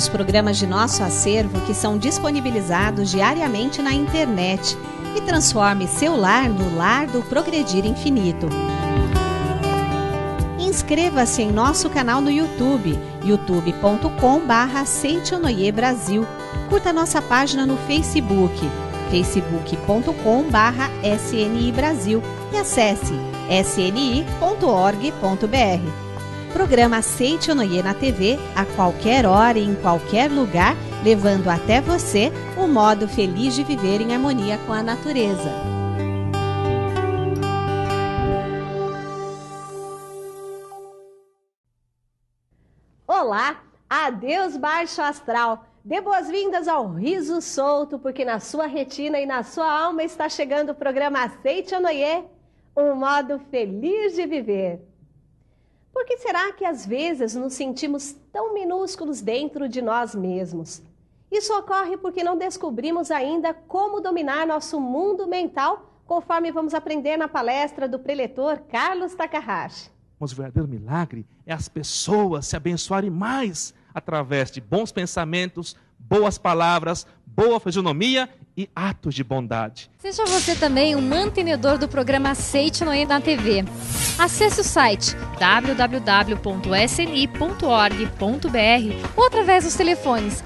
dos programas de nosso acervo que são disponibilizados diariamente na internet e transforme seu lar no lar do Progredir Infinito. Inscreva-se em nosso canal no YouTube, youtube.com.br Brasil. Curta nossa página no Facebook, facebook.com.br SNI Brasil e acesse sni.org.br. Programa Aceite Onoye na TV, a qualquer hora e em qualquer lugar, levando até você o modo feliz de viver em harmonia com a natureza. Olá, adeus baixo astral. Dê boas-vindas ao Riso Solto, porque na sua retina e na sua alma está chegando o programa Aceite Anoyer, o modo feliz de viver. Por que será que às vezes nos sentimos tão minúsculos dentro de nós mesmos? Isso ocorre porque não descobrimos ainda como dominar nosso mundo mental, conforme vamos aprender na palestra do preletor Carlos Takahashi. Mas o verdadeiro milagre é as pessoas se abençoarem mais através de bons pensamentos, boas palavras, boa fisionomia e atos de bondade. Seja você também um mantenedor do programa Aceite Noé na TV. Acesse o site www.sni.org.br ou através dos telefones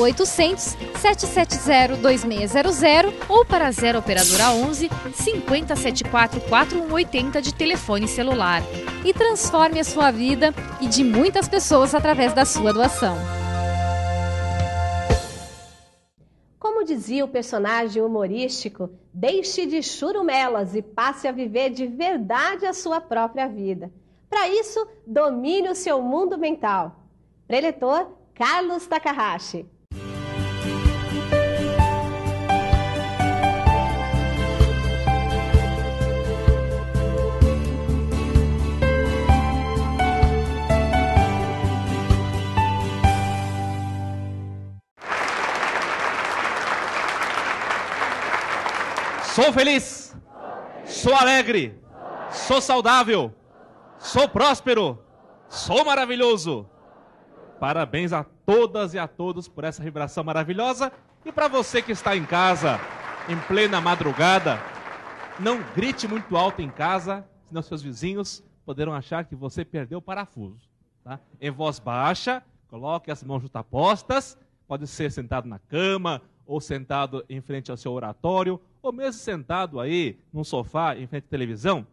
0800 770 2600 ou para 0 operadora 11 5074 4180 de telefone celular e transforme a sua vida e de muitas pessoas através da sua doação. Como dizia o personagem humorístico, deixe de churumelas e passe a viver de verdade a sua própria vida. Para isso, domine o seu mundo mental. Preletor Carlos Takahashi. Sou feliz. Sou alegre. Sou saudável. Sou próspero. Sou maravilhoso. Parabéns a todas e a todos por essa vibração maravilhosa. E para você que está em casa, em plena madrugada, não grite muito alto em casa, senão seus vizinhos poderão achar que você perdeu o parafuso. Tá? Em voz baixa, coloque as mãos justapostas, pode ser sentado na cama ou sentado em frente ao seu oratório ou mesmo sentado aí num sofá em frente à televisão,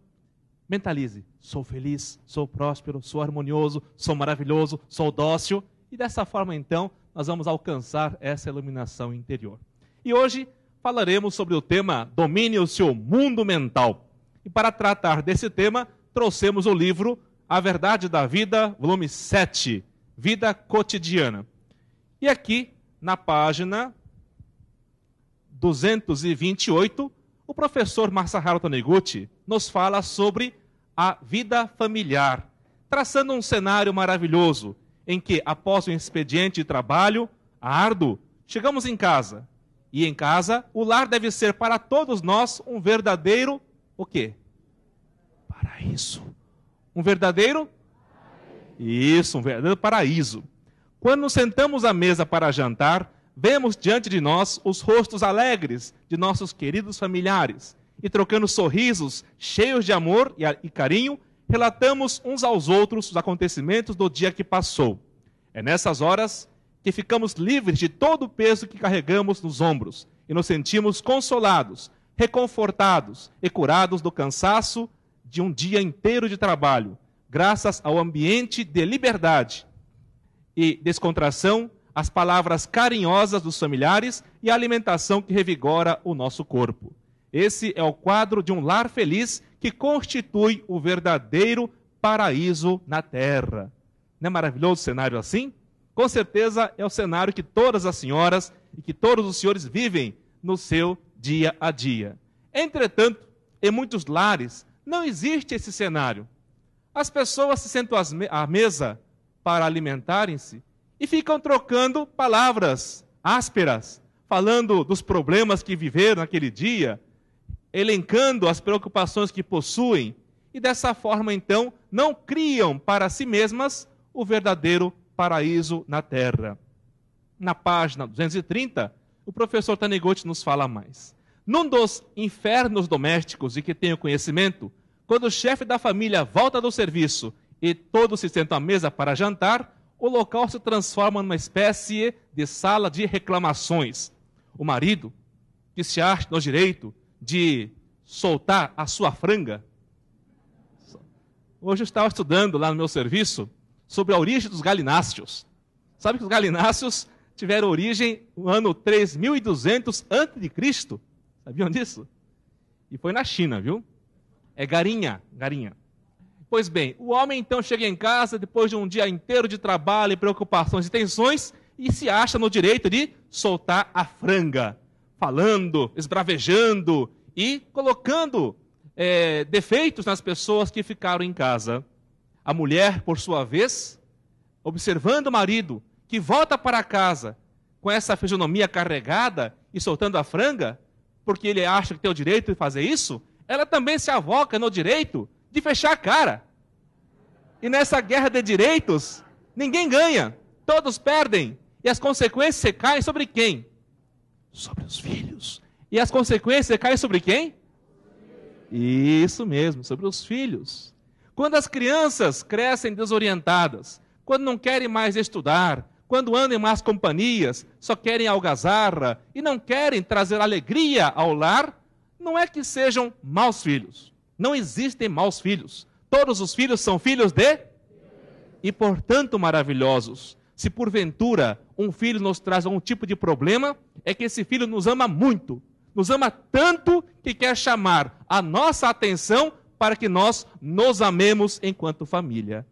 mentalize: sou feliz, sou próspero, sou harmonioso, sou maravilhoso, sou dócil. E dessa forma, então, nós vamos alcançar essa iluminação interior. E hoje falaremos sobre o tema Domine o seu mundo mental. E para tratar desse tema, trouxemos o livro A Verdade da Vida, volume 7, Vida Cotidiana. E aqui, na página 228, o professor Masaharu Taniguchi nos fala sobre a vida familiar, traçando um cenário maravilhoso em que, após um expediente de trabalho árduo, chegamos em casa. E em casa, o lar deve ser para todos nós um verdadeiro o quê? Paraíso. Um verdadeiro? Paraíso. Isso, um verdadeiro paraíso. Quando nos sentamos à mesa para jantar, vemos diante de nós os rostos alegres de nossos queridos familiares e, trocando sorrisos cheios de amor e carinho, relatamos uns aos outros os acontecimentos do dia que passou. É nessas horas que ficamos livres de todo o peso que carregamos nos ombros e nos sentimos consolados, reconfortados e curados do cansaço de um dia inteiro de trabalho, graças ao ambiente de liberdade e descontração as palavras carinhosas dos familiares e a alimentação que revigora o nosso corpo. Esse é o quadro de um lar feliz que constitui o verdadeiro paraíso na terra. Não é maravilhoso o cenário assim? Com certeza é o cenário que todas as senhoras e que todos os senhores vivem no seu dia a dia. Entretanto, em muitos lares não existe esse cenário. As pessoas se sentam à mesa para alimentarem-se, e ficam trocando palavras ásperas, falando dos problemas que viveram naquele dia, elencando as preocupações que possuem, e dessa forma, então, não criam para si mesmas o verdadeiro paraíso na terra. Na página 230, o professor Taniguchi nos fala mais. Num dos infernos domésticos de que tenho conhecimento, quando o chefe da família volta do serviço e todos se sentam à mesa para jantar, o local se transforma numa espécie de sala de reclamações. O marido, que se acha no direito de soltar a sua franga. Hoje eu estava estudando lá no meu serviço sobre a origem dos galináceos. Sabe que os galináceos tiveram origem no ano 3200 a.C.? Sabiam disso? E foi na China, viu? É garinha, garinha. Pois bem, o homem então chega em casa depois de um dia inteiro de trabalho, preocupações e tensões e se acha no direito de soltar a franga, falando, esbravejando e colocando é, defeitos nas pessoas que ficaram em casa. A mulher, por sua vez, observando o marido que volta para casa com essa fisionomia carregada e soltando a franga, porque ele acha que tem o direito de fazer isso, ela também se avoca no direito de fechar a cara. E nessa guerra de direitos, ninguém ganha, todos perdem. E as consequências caem sobre quem? Sobre os filhos. E as consequências caem sobre quem? Isso mesmo, sobre os filhos. Quando as crianças crescem desorientadas, quando não querem mais estudar, quando andam em más companhias, só querem algazarra e não querem trazer alegria ao lar, não é que sejam maus filhos. Não existem maus filhos. Todos os filhos são filhos de e, portanto, maravilhosos. Se porventura um filho nos traz algum tipo de problema, é que esse filho nos ama muito. Nos ama tanto que quer chamar a nossa atenção para que nós nos amemos enquanto família.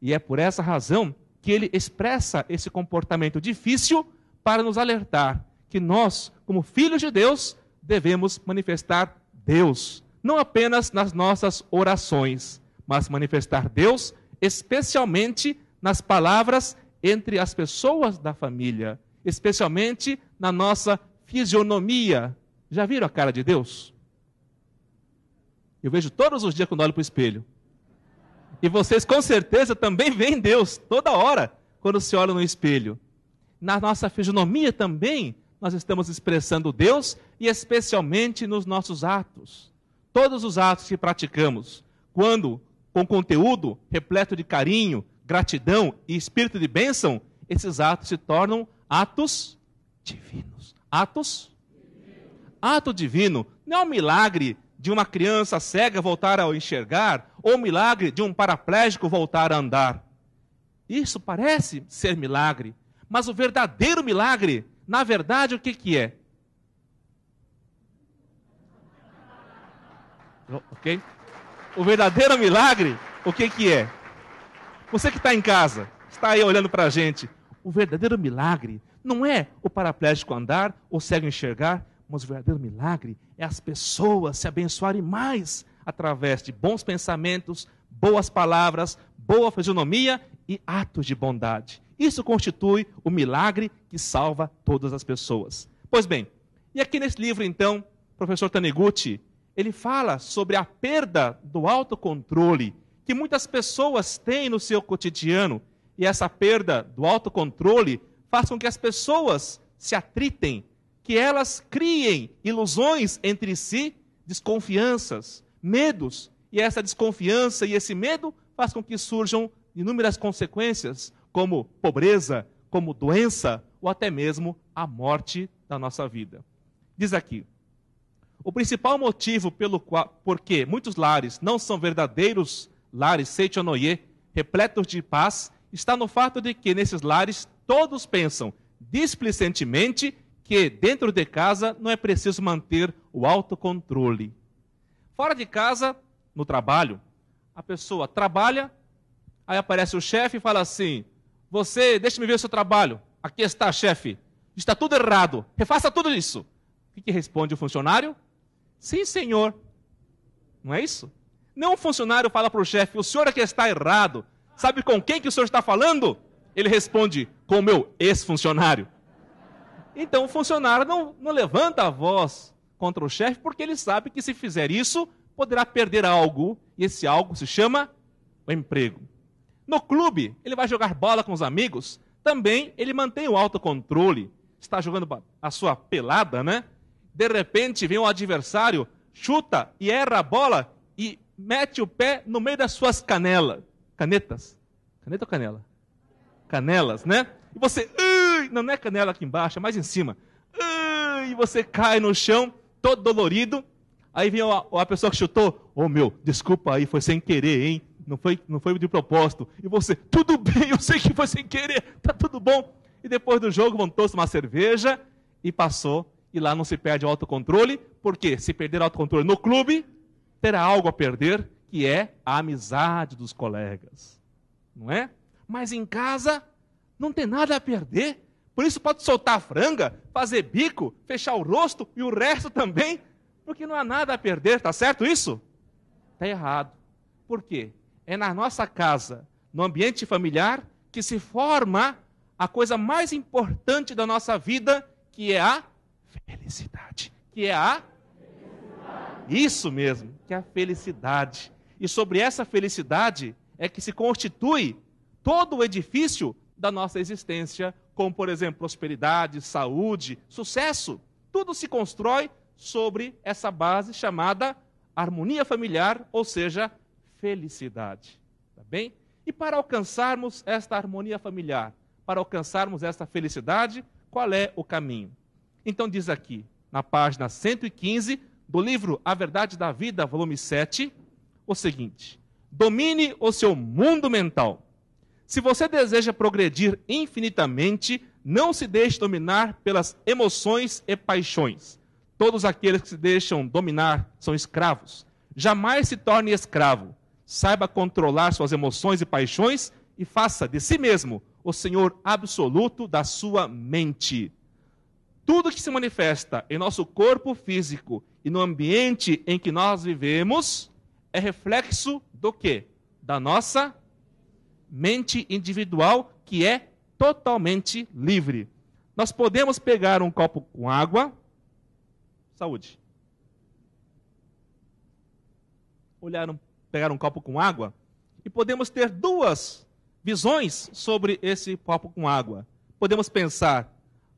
E é por essa razão que ele expressa esse comportamento difícil para nos alertar que nós, como filhos de Deus, devemos manifestar Deus não apenas nas nossas orações, mas manifestar Deus especialmente nas palavras entre as pessoas da família, especialmente na nossa fisionomia. Já viram a cara de Deus? Eu vejo todos os dias quando olho para o espelho. E vocês com certeza também veem Deus toda hora quando se olha no espelho. Na nossa fisionomia também nós estamos expressando Deus e especialmente nos nossos atos todos os atos que praticamos, quando com conteúdo repleto de carinho, gratidão e espírito de bênção, esses atos se tornam atos divinos. Atos? Ato divino não é um milagre de uma criança cega voltar a enxergar ou um milagre de um paraplégico voltar a andar. Isso parece ser milagre, mas o verdadeiro milagre, na verdade, o que, que é? ok? O verdadeiro milagre, o que que é? Você que está em casa, está aí olhando para a gente, o verdadeiro milagre não é o paraplégico andar, ou cego enxergar, mas o verdadeiro milagre é as pessoas se abençoarem mais através de bons pensamentos, boas palavras, boa fisionomia e atos de bondade. Isso constitui o milagre que salva todas as pessoas. Pois bem, e aqui nesse livro, então, professor Taniguchi ele fala sobre a perda do autocontrole que muitas pessoas têm no seu cotidiano. E essa perda do autocontrole faz com que as pessoas se atritem, que elas criem ilusões entre si, desconfianças, medos. E essa desconfiança e esse medo faz com que surjam inúmeras consequências, como pobreza, como doença ou até mesmo a morte da nossa vida. Diz aqui: o principal motivo pelo qual, porque muitos lares não são verdadeiros lares Seichonoye, repletos de paz, está no fato de que nesses lares todos pensam displicentemente que dentro de casa não é preciso manter o autocontrole. Fora de casa, no trabalho, a pessoa trabalha, aí aparece o chefe e fala assim: Você, deixe-me ver o seu trabalho. Aqui está, chefe. Está tudo errado. Refaça tudo isso. O que, que responde o funcionário? Sim, senhor. Não é isso? Não um funcionário fala para o chefe, o senhor é que está errado. Sabe com quem que o senhor está falando? Ele responde, com o meu ex-funcionário. Então o funcionário não, não levanta a voz contra o chefe, porque ele sabe que se fizer isso, poderá perder algo, e esse algo se chama o emprego. No clube, ele vai jogar bola com os amigos, também ele mantém o autocontrole. Está jogando a sua pelada, né? de repente vem um adversário, chuta e erra a bola e mete o pé no meio das suas canelas. Canetas? Caneta ou canela? Canelas, né? E você. Ui, não, é canela aqui embaixo, é mais em cima. Ui, e você cai no chão, todo dolorido. Aí vem a, a pessoa que chutou. Ô oh, meu, desculpa aí, foi sem querer, hein? Não foi, não foi de propósito. E você, tudo bem, eu sei que foi sem querer, tá tudo bom. E depois do jogo, montou-se uma cerveja e passou e lá não se perde o autocontrole, porque se perder o autocontrole no clube, terá algo a perder, que é a amizade dos colegas. Não é? Mas em casa, não tem nada a perder. Por isso pode soltar a franga, fazer bico, fechar o rosto e o resto também, porque não há nada a perder, está certo isso? Está errado. Por quê? É na nossa casa, no ambiente familiar, que se forma a coisa mais importante da nossa vida, que é a felicidade, que é a felicidade. Isso mesmo, que é a felicidade. E sobre essa felicidade é que se constitui todo o edifício da nossa existência, como por exemplo, prosperidade, saúde, sucesso. Tudo se constrói sobre essa base chamada harmonia familiar, ou seja, felicidade. Tá bem? E para alcançarmos esta harmonia familiar, para alcançarmos esta felicidade, qual é o caminho? Então diz aqui, na página 115 do livro A Verdade da Vida, volume 7, o seguinte: domine o seu mundo mental. Se você deseja progredir infinitamente, não se deixe dominar pelas emoções e paixões. Todos aqueles que se deixam dominar são escravos. Jamais se torne escravo. Saiba controlar suas emoções e paixões e faça de si mesmo o senhor absoluto da sua mente tudo que se manifesta em nosso corpo físico e no ambiente em que nós vivemos é reflexo do quê? Da nossa mente individual, que é totalmente livre. Nós podemos pegar um copo com água. Saúde. Olhar um, pegar um copo com água e podemos ter duas visões sobre esse copo com água. Podemos pensar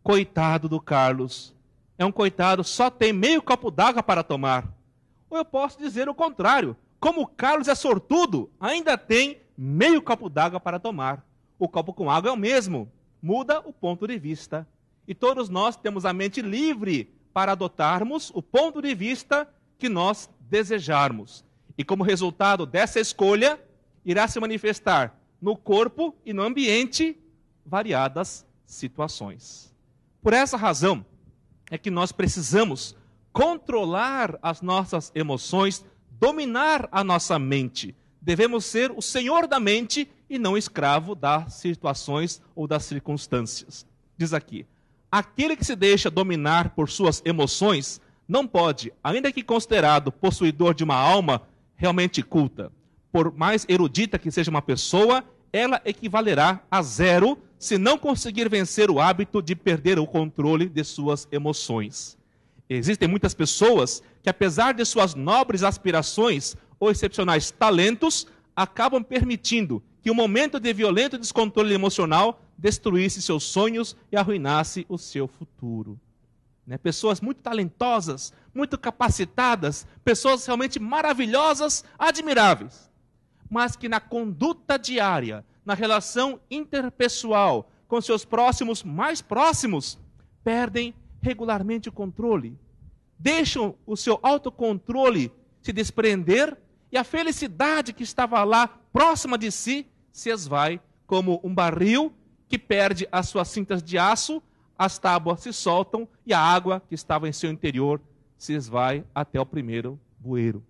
Coitado do Carlos. É um coitado, só tem meio copo d'água para tomar. Ou eu posso dizer o contrário. Como o Carlos é sortudo, ainda tem meio copo d'água para tomar. O copo com água é o mesmo. Muda o ponto de vista. E todos nós temos a mente livre para adotarmos o ponto de vista que nós desejarmos. E como resultado dessa escolha, irá se manifestar no corpo e no ambiente variadas situações. Por essa razão é que nós precisamos controlar as nossas emoções, dominar a nossa mente. Devemos ser o senhor da mente e não escravo das situações ou das circunstâncias. Diz aqui: aquele que se deixa dominar por suas emoções não pode, ainda que considerado possuidor de uma alma realmente culta, por mais erudita que seja uma pessoa, ela equivalerá a zero se não conseguir vencer o hábito de perder o controle de suas emoções. Existem muitas pessoas que, apesar de suas nobres aspirações ou excepcionais talentos, acabam permitindo que o um momento de violento descontrole emocional destruísse seus sonhos e arruinasse o seu futuro. Né? Pessoas muito talentosas, muito capacitadas, pessoas realmente maravilhosas, admiráveis, mas que na conduta diária na relação interpessoal com seus próximos mais próximos, perdem regularmente o controle. Deixam o seu autocontrole se desprender e a felicidade que estava lá próxima de si se esvai como um barril que perde as suas cintas de aço, as tábuas se soltam e a água que estava em seu interior se esvai até o primeiro bueiro.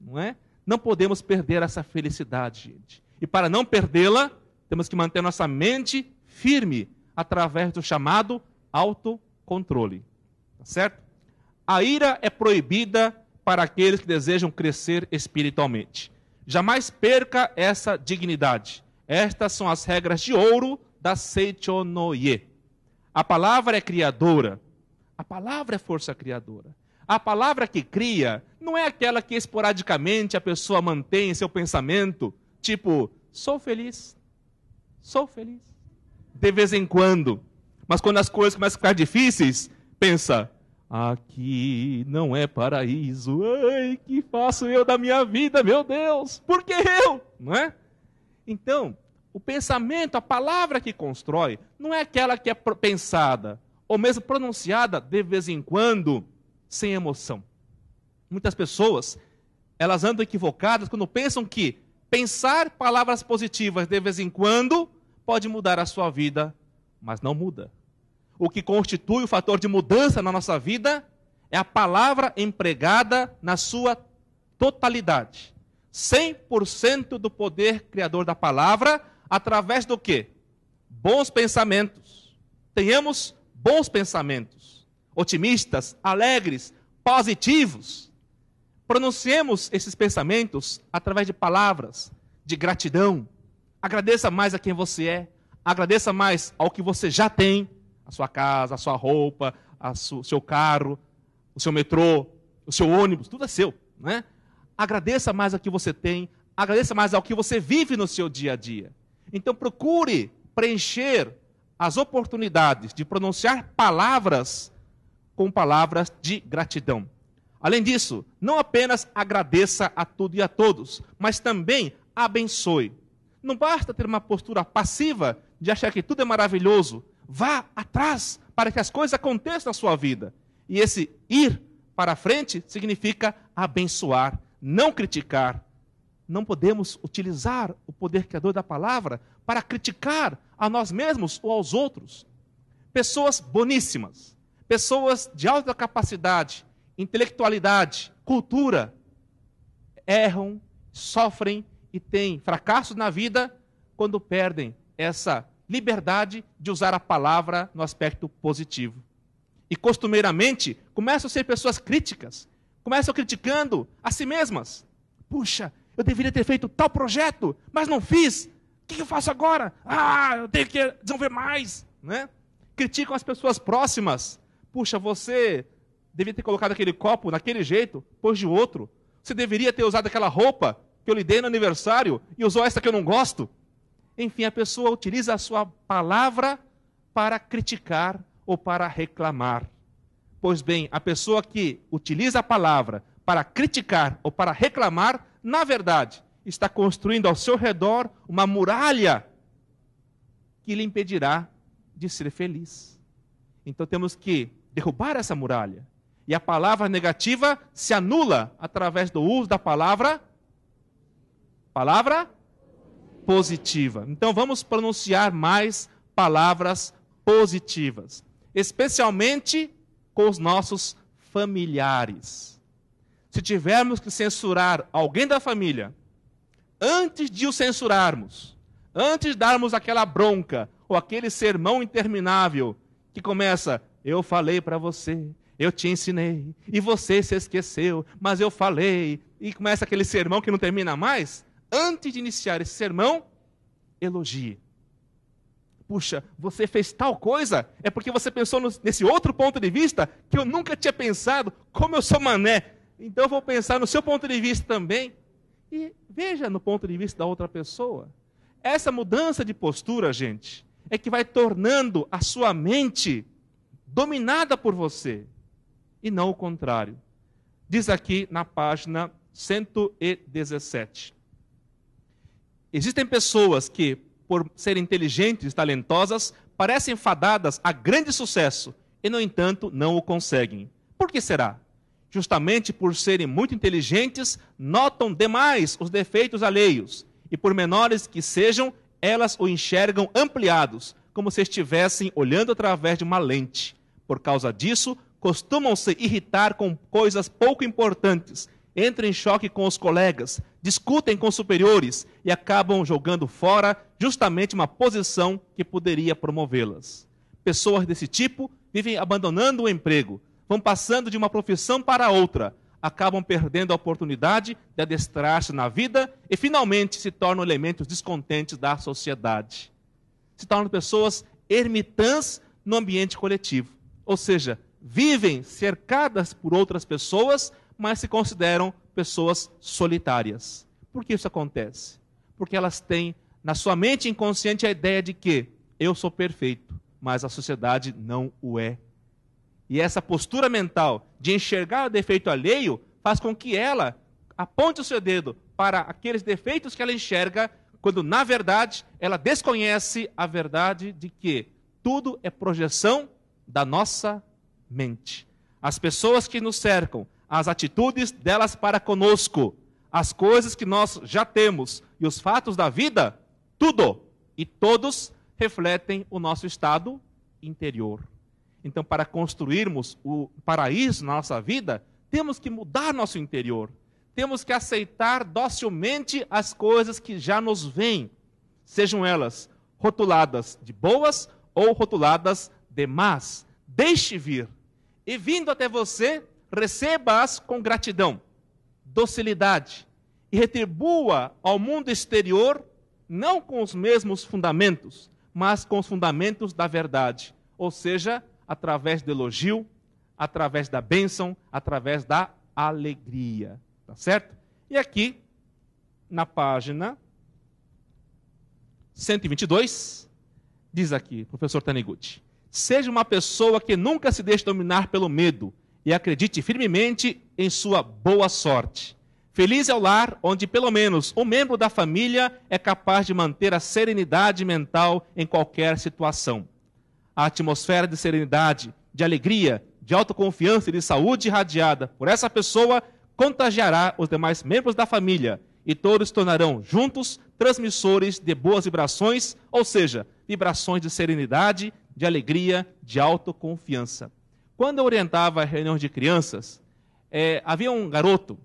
Não é? Não podemos perder essa felicidade, gente. E para não perdê-la, temos que manter nossa mente firme através do chamado autocontrole. Tá certo? A ira é proibida para aqueles que desejam crescer espiritualmente. Jamais perca essa dignidade. Estas são as regras de ouro da Seichonoye. A palavra é criadora. A palavra é força criadora. A palavra que cria não é aquela que esporadicamente a pessoa mantém em seu pensamento Tipo, sou feliz, sou feliz. De vez em quando. Mas quando as coisas começam a ficar difíceis, pensa, aqui não é paraíso. Ai, que faço eu da minha vida, meu Deus? Por que eu? Não é? Então, o pensamento, a palavra que constrói, não é aquela que é pensada, ou mesmo pronunciada de vez em quando, sem emoção. Muitas pessoas, elas andam equivocadas quando pensam que Pensar palavras positivas de vez em quando pode mudar a sua vida, mas não muda. O que constitui o fator de mudança na nossa vida é a palavra empregada na sua totalidade. 100% do poder criador da palavra, através do que? Bons pensamentos. Tenhamos bons pensamentos. Otimistas, alegres, positivos. Pronunciemos esses pensamentos através de palavras de gratidão. Agradeça mais a quem você é. Agradeça mais ao que você já tem: a sua casa, a sua roupa, o seu carro, o seu metrô, o seu ônibus, tudo é seu. Né? Agradeça mais ao que você tem. Agradeça mais ao que você vive no seu dia a dia. Então procure preencher as oportunidades de pronunciar palavras com palavras de gratidão. Além disso, não apenas agradeça a tudo e a todos, mas também abençoe. Não basta ter uma postura passiva de achar que tudo é maravilhoso. Vá atrás para que as coisas aconteçam na sua vida. E esse ir para frente significa abençoar, não criticar. Não podemos utilizar o poder criador da palavra para criticar a nós mesmos ou aos outros. Pessoas boníssimas, pessoas de alta capacidade, intelectualidade, cultura, erram, sofrem e têm fracassos na vida quando perdem essa liberdade de usar a palavra no aspecto positivo. E costumeiramente começam a ser pessoas críticas, começam criticando a si mesmas. Puxa, eu deveria ter feito tal projeto, mas não fiz. O que eu faço agora? Ah, eu tenho que desenvolver mais. Né? Criticam as pessoas próximas. Puxa, você devia ter colocado aquele copo naquele jeito, pois de outro. Você deveria ter usado aquela roupa que eu lhe dei no aniversário e usou essa que eu não gosto. Enfim, a pessoa utiliza a sua palavra para criticar ou para reclamar. Pois bem, a pessoa que utiliza a palavra para criticar ou para reclamar, na verdade, está construindo ao seu redor uma muralha que lhe impedirá de ser feliz. Então temos que derrubar essa muralha e a palavra negativa se anula através do uso da palavra palavra positiva. Então vamos pronunciar mais palavras positivas, especialmente com os nossos familiares. Se tivermos que censurar alguém da família, antes de o censurarmos, antes de darmos aquela bronca ou aquele sermão interminável que começa: Eu falei para você, eu te ensinei e você se esqueceu, mas eu falei. E começa aquele sermão que não termina mais. Antes de iniciar esse sermão, elogie. Puxa, você fez tal coisa, é porque você pensou nesse outro ponto de vista que eu nunca tinha pensado, como eu sou mané. Então eu vou pensar no seu ponto de vista também. E veja no ponto de vista da outra pessoa. Essa mudança de postura, gente, é que vai tornando a sua mente dominada por você e não o contrário. Diz aqui na página 117. Existem pessoas que, por serem inteligentes, talentosas, parecem fadadas a grande sucesso e, no entanto, não o conseguem. Por que será? Justamente por serem muito inteligentes, notam demais os defeitos alheios e, por menores que sejam, elas o enxergam ampliados, como se estivessem olhando através de uma lente. Por causa disso, costumam se irritar com coisas pouco importantes, entram em choque com os colegas, discutem com superiores e acabam jogando fora justamente uma posição que poderia promovê-las. Pessoas desse tipo vivem abandonando o emprego, vão passando de uma profissão para outra, acabam perdendo a oportunidade de adestrar-se na vida e finalmente se tornam elementos descontentes da sociedade. Se tornam pessoas ermitãs no ambiente coletivo, ou seja, vivem cercadas por outras pessoas, mas se consideram pessoas solitárias. Por que isso acontece? Porque elas têm na sua mente inconsciente a ideia de que eu sou perfeito, mas a sociedade não o é. E essa postura mental de enxergar o defeito alheio faz com que ela aponte o seu dedo para aqueles defeitos que ela enxerga, quando na verdade ela desconhece a verdade de que tudo é projeção da nossa mente. As pessoas que nos cercam, as atitudes delas para conosco, as coisas que nós já temos e os fatos da vida, tudo e todos refletem o nosso estado interior. Então, para construirmos o paraíso na nossa vida, temos que mudar nosso interior. Temos que aceitar docilmente as coisas que já nos vêm, sejam elas rotuladas de boas ou rotuladas de más deixe vir, e vindo até você, receba-as com gratidão, docilidade, e retribua ao mundo exterior, não com os mesmos fundamentos, mas com os fundamentos da verdade, ou seja, através do elogio, através da bênção, através da alegria. Tá certo? E aqui, na página 122, diz aqui, professor Taniguchi. Seja uma pessoa que nunca se deixe dominar pelo medo e acredite firmemente em sua boa sorte. Feliz é o lar onde pelo menos um membro da família é capaz de manter a serenidade mental em qualquer situação. A atmosfera de serenidade, de alegria, de autoconfiança e de saúde irradiada por essa pessoa contagiará os demais membros da família e todos tornarão juntos transmissores de boas vibrações, ou seja, vibrações de serenidade, de alegria, de autoconfiança. Quando eu orientava reuniões de crianças, é, havia um garoto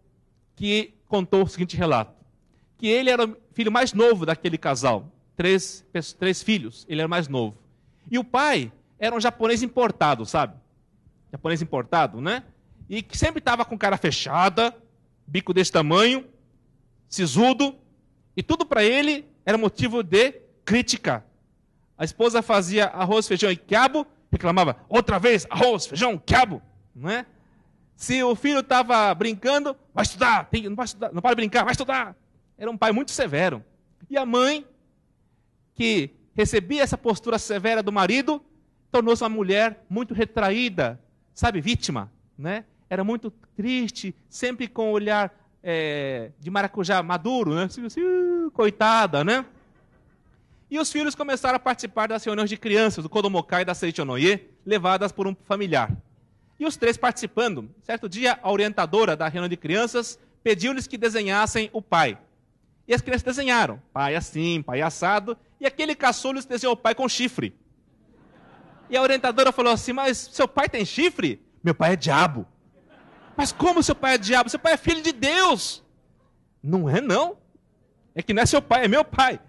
que contou o seguinte relato: que ele era o filho mais novo daquele casal, três, três filhos, ele era mais novo. E o pai era um japonês importado, sabe? Japonês importado, né? E que sempre estava com cara fechada, bico desse tamanho, sisudo, e tudo para ele era motivo de crítica, a esposa fazia arroz, feijão e quiabo, reclamava, outra vez, arroz, feijão, quiabo, não é? Se o filho estava brincando, vai estudar, tem, não, vai estudar, não pode brincar, vai estudar. Era um pai muito severo. E a mãe, que recebia essa postura severa do marido, tornou-se uma mulher muito retraída, sabe, vítima, né? Era muito triste, sempre com o olhar é, de maracujá maduro, né? Assim, assim, uh, coitada, né? E os filhos começaram a participar das reuniões de crianças do Kodomokai e da Seichonoye, levadas por um familiar. E os três participando, certo dia, a orientadora da reunião de crianças pediu-lhes que desenhassem o pai. E as crianças desenharam, pai assim, pai assado, e aquele caçulho desenhou o pai com chifre. E a orientadora falou assim: Mas seu pai tem chifre? Meu pai é diabo. Mas como seu pai é diabo? Seu pai é filho de Deus. Não é, não. É que não é seu pai, é meu pai.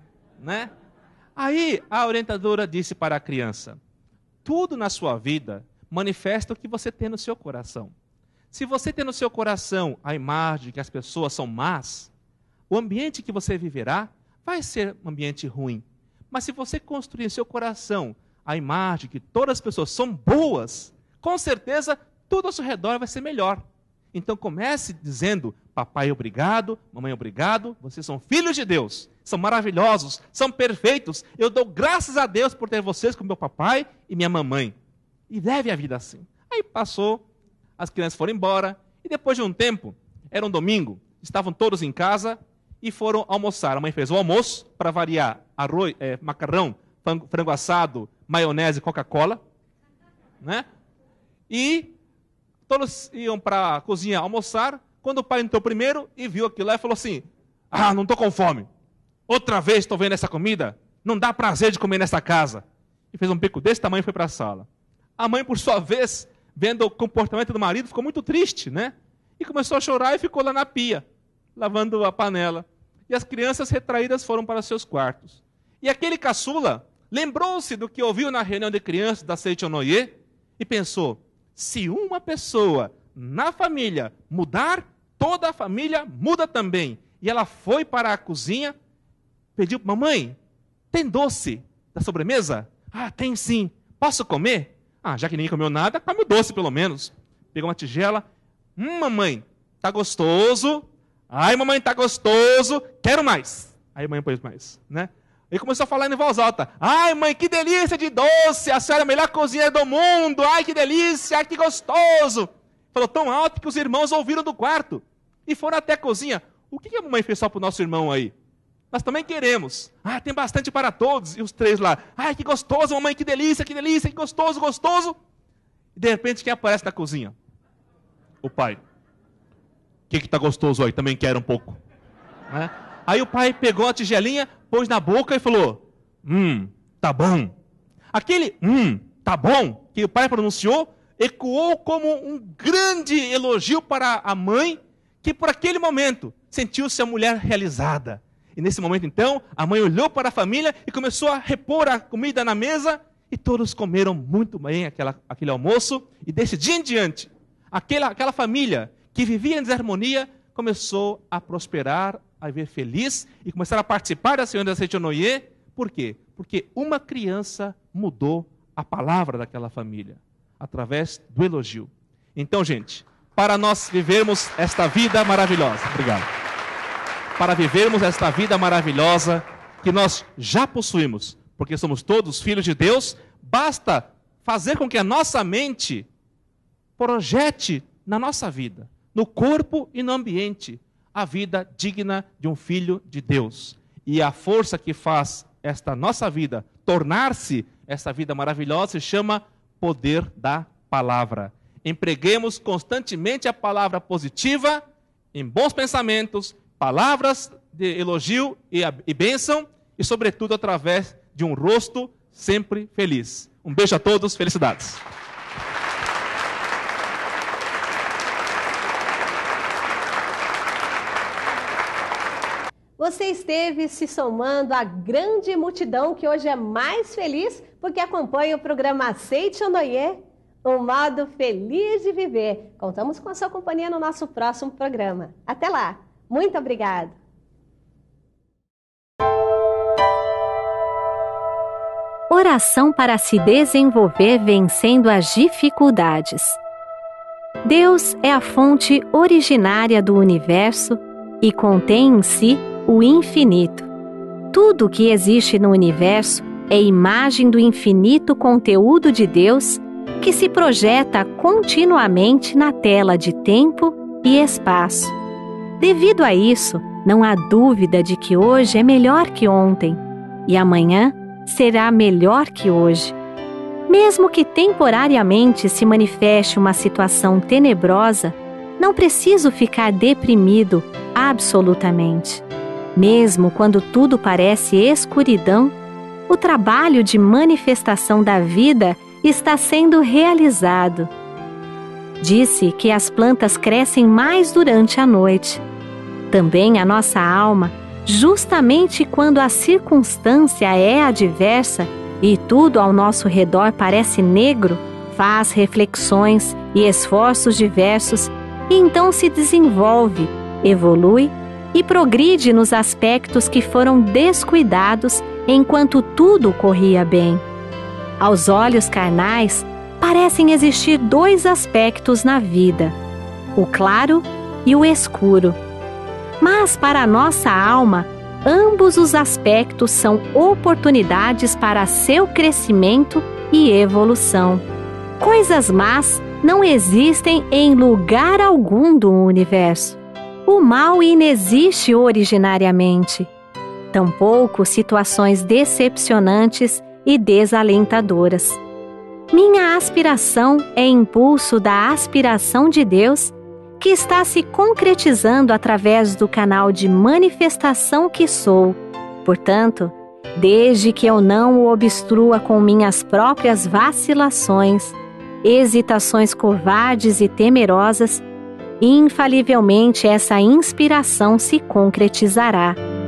Né? Aí a orientadora disse para a criança: tudo na sua vida manifesta o que você tem no seu coração. Se você tem no seu coração a imagem de que as pessoas são más, o ambiente que você viverá vai ser um ambiente ruim. Mas se você construir em seu coração a imagem de que todas as pessoas são boas, com certeza tudo ao seu redor vai ser melhor. Então comece dizendo: Papai, obrigado, mamãe, obrigado, vocês são filhos de Deus são maravilhosos, são perfeitos. Eu dou graças a Deus por ter vocês com meu papai e minha mamãe. E leve a vida assim. Aí passou, as crianças foram embora, e depois de um tempo, era um domingo, estavam todos em casa e foram almoçar. A mãe fez o almoço, para variar, arroz, é, macarrão, frango assado, maionese, Coca-Cola. Né? E todos iam para a cozinha almoçar, quando o pai entrou primeiro e viu aquilo lá e falou assim: Ah, não estou com fome. Outra vez estou vendo essa comida? Não dá prazer de comer nessa casa. E fez um bico desse tamanho e foi para a sala. A mãe, por sua vez, vendo o comportamento do marido, ficou muito triste, né? E começou a chorar e ficou lá na pia, lavando a panela. E as crianças retraídas foram para seus quartos. E aquele caçula lembrou-se do que ouviu na reunião de crianças da Onoye e pensou: se uma pessoa na família mudar, toda a família muda também. E ela foi para a cozinha pediu, mamãe, tem doce da sobremesa? Ah, tem sim. Posso comer? Ah, já que ninguém comeu nada, come o doce pelo menos. Pegou uma tigela. Hum, mamãe, tá gostoso. Ai, mamãe, tá gostoso. Quero mais. Aí a mãe pôs mais, né? Ele começou a falar em voz alta. Ai, mãe, que delícia de doce! A senhora é a melhor cozinheira do mundo! Ai, que delícia! Ai, que gostoso! Falou tão alto que os irmãos ouviram do quarto e foram até a cozinha. O que a mãe fez só pro nosso irmão aí? Nós também queremos. Ah, tem bastante para todos. E os três lá. Ai, que gostoso, mamãe, que delícia, que delícia, que gostoso, gostoso. E de repente, quem aparece na cozinha? O pai. O que está gostoso aí? Também quero um pouco. Né? Aí o pai pegou a tigelinha, pôs na boca e falou: Hum, tá bom. Aquele hum, tá bom, que o pai pronunciou, ecoou como um grande elogio para a mãe, que por aquele momento sentiu-se a mulher realizada e nesse momento, então, a mãe olhou para a família e começou a repor a comida na mesa, e todos comeram muito bem aquela, aquele almoço, e desse dia em diante, aquela, aquela família que vivia em desarmonia começou a prosperar, a viver feliz e começaram a participar da Senhora da Seitonoye. Por quê? Porque uma criança mudou a palavra daquela família através do elogio. Então, gente, para nós vivermos esta vida maravilhosa. Obrigado para vivermos esta vida maravilhosa que nós já possuímos, porque somos todos filhos de Deus, basta fazer com que a nossa mente projete na nossa vida, no corpo e no ambiente, a vida digna de um filho de Deus. E a força que faz esta nossa vida tornar-se essa vida maravilhosa se chama poder da palavra. Empreguemos constantemente a palavra positiva em bons pensamentos, palavras de elogio e, bênção, e sobretudo através de um rosto sempre feliz. Um beijo a todos, felicidades. Você esteve se somando à grande multidão que hoje é mais feliz porque acompanha o programa Aceite Noyer, é? um modo feliz de viver. Contamos com a sua companhia no nosso próximo programa. Até lá! Muito obrigada! Oração para se desenvolver vencendo as dificuldades. Deus é a fonte originária do universo e contém em si o infinito. Tudo o que existe no universo é imagem do infinito conteúdo de Deus que se projeta continuamente na tela de tempo e espaço. Devido a isso, não há dúvida de que hoje é melhor que ontem e amanhã será melhor que hoje. Mesmo que temporariamente se manifeste uma situação tenebrosa, não preciso ficar deprimido absolutamente. Mesmo quando tudo parece escuridão, o trabalho de manifestação da vida está sendo realizado. Disse que as plantas crescem mais durante a noite também a nossa alma, justamente quando a circunstância é adversa e tudo ao nosso redor parece negro, faz reflexões e esforços diversos e então se desenvolve, evolui e progride nos aspectos que foram descuidados enquanto tudo corria bem. Aos olhos carnais, parecem existir dois aspectos na vida: o claro e o escuro mas para a nossa alma, ambos os aspectos são oportunidades para seu crescimento e evolução. Coisas más não existem em lugar algum do universo. O mal inexiste originariamente. Tampouco situações decepcionantes e desalentadoras. Minha aspiração é impulso da aspiração de Deus que está se concretizando através do canal de manifestação que sou. Portanto, desde que eu não o obstrua com minhas próprias vacilações, hesitações covardes e temerosas, infalivelmente essa inspiração se concretizará.